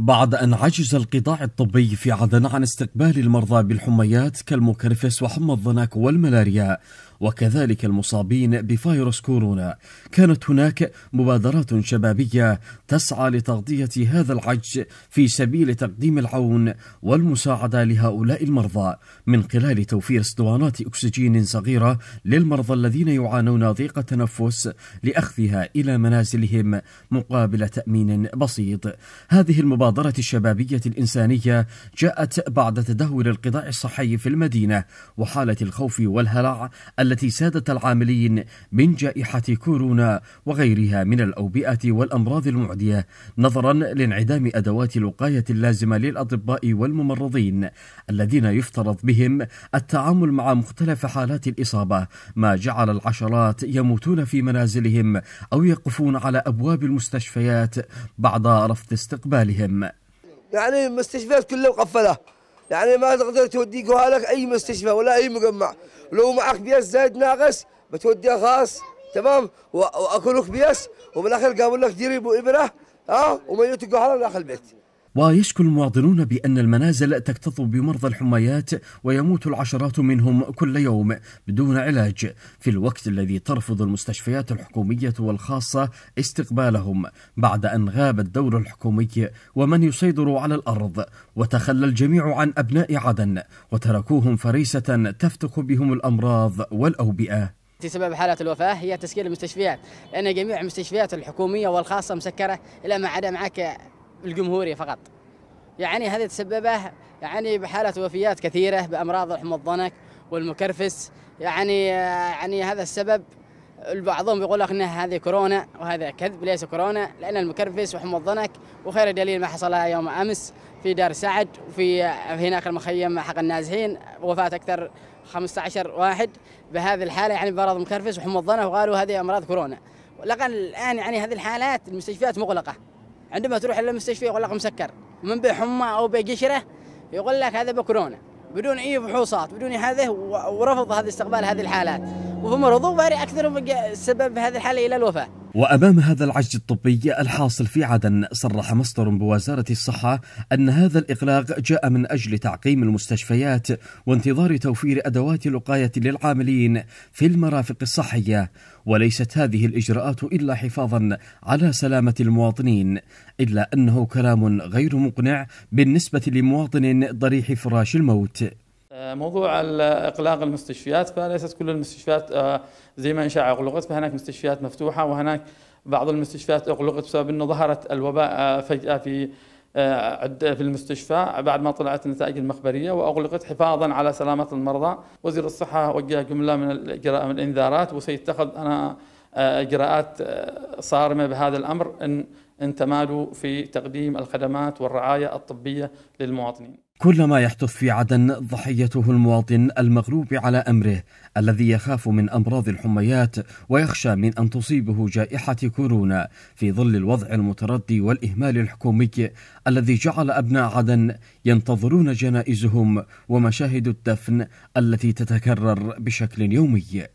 بعد أن عجز القطاع الطبي في عدن عن استقبال المرضى بالحميات كالمكرفس وحمى الضناك والملاريا وكذلك المصابين بفيروس كورونا كانت هناك مبادرات شبابية تسعى لتغطية هذا العجز في سبيل تقديم العون والمساعدة لهؤلاء المرضى من خلال توفير اسطوانات أكسجين صغيرة للمرضى الذين يعانون ضيق تنفس لأخذها إلى منازلهم مقابل تأمين بسيط هذه المبادرة الشبابية الإنسانية جاءت بعد تدهور القطاع الصحي في المدينة وحالة الخوف والهلع التي سادت العاملين من جائحة كورونا وغيرها من الأوبئة والأمراض المعدية نظرا لانعدام أدوات الوقاية اللازمة للأطباء والممرضين الذين يفترض بهم التعامل مع مختلف حالات الإصابة ما جعل العشرات يموتون في منازلهم أو يقفون على أبواب المستشفيات بعد رفض استقبالهم يعني المستشفيات كلها مقفله يعني ما تقدر تودي لك اي مستشفى ولا اي مجمع لو معك بيس زايد ناقص بتوديها خاص تمام واكلك بيس وبالاخر قابل لك جرب وابره ها أه؟ وميتك على داخل البيت ويشكو المواطنون بأن المنازل تكتظ بمرضى الحميات ويموت العشرات منهم كل يوم بدون علاج في الوقت الذي ترفض المستشفيات الحكومية والخاصة استقبالهم بعد أن غاب الدور الحكومي ومن يسيطر على الأرض وتخلى الجميع عن أبناء عدن وتركوهم فريسة تفتق بهم الأمراض والأوبئة سبب حالات الوفاة هي تسكير المستشفيات لأن جميع المستشفيات الحكومية والخاصة مسكرة إلا ما عدا معك الجمهورية فقط يعني هذا تسببه يعني بحالة وفيات كثيرة بأمراض لحم الضنك والمكرفس يعني يعني هذا السبب البعضهم يقول لك ان هذه كورونا وهذا كذب ليس كورونا لان المكرفس وحمى الضنك وخير دليل ما حصل يوم امس في دار سعد وفي هناك المخيم حق النازحين وفاه اكثر 15 واحد بهذه الحاله يعني بمرض مكرفس وحمى الضنك وقالوا هذه امراض كورونا لكن الان يعني هذه الحالات المستشفيات مغلقه عندما تروح الى المستشفى يقول لك مسكر من بحمى او بقشره يقول لك هذا بكورونا بدون اي فحوصات بدون هذا ورفض هذا استقبال هذه الحالات وهم رضوا اكثر سبب هذه الحاله الى الوفاه وأمام هذا العجز الطبي الحاصل في عدن صرح مصدر بوزارة الصحة أن هذا الإغلاق جاء من أجل تعقيم المستشفيات وانتظار توفير أدوات الوقاية للعاملين في المرافق الصحية وليست هذه الإجراءات إلا حفاظا على سلامة المواطنين إلا أنه كلام غير مقنع بالنسبة لمواطن ضريح فراش الموت موضوع اغلاق المستشفيات فليست كل المستشفيات آه، زي ما انشاء اغلقت فهناك مستشفيات مفتوحه وهناك بعض المستشفيات اغلقت بسبب انه ظهرت الوباء آه، فجاه في آه، في المستشفى بعد ما طلعت النتائج المخبريه واغلقت حفاظا على سلامه المرضى، وزير الصحه وجه جمله من من الانذارات وسيتخذ انا اجراءات صارمه بهذا الامر ان انتماله في تقديم الخدمات والرعاية الطبية للمواطنين كلما يحدث في عدن ضحيته المواطن المغلوب على امره الذي يخاف من امراض الحميات ويخشى من ان تصيبه جائحه كورونا في ظل الوضع المتردي والاهمال الحكومي الذي جعل ابناء عدن ينتظرون جنائزهم ومشاهد الدفن التي تتكرر بشكل يومي.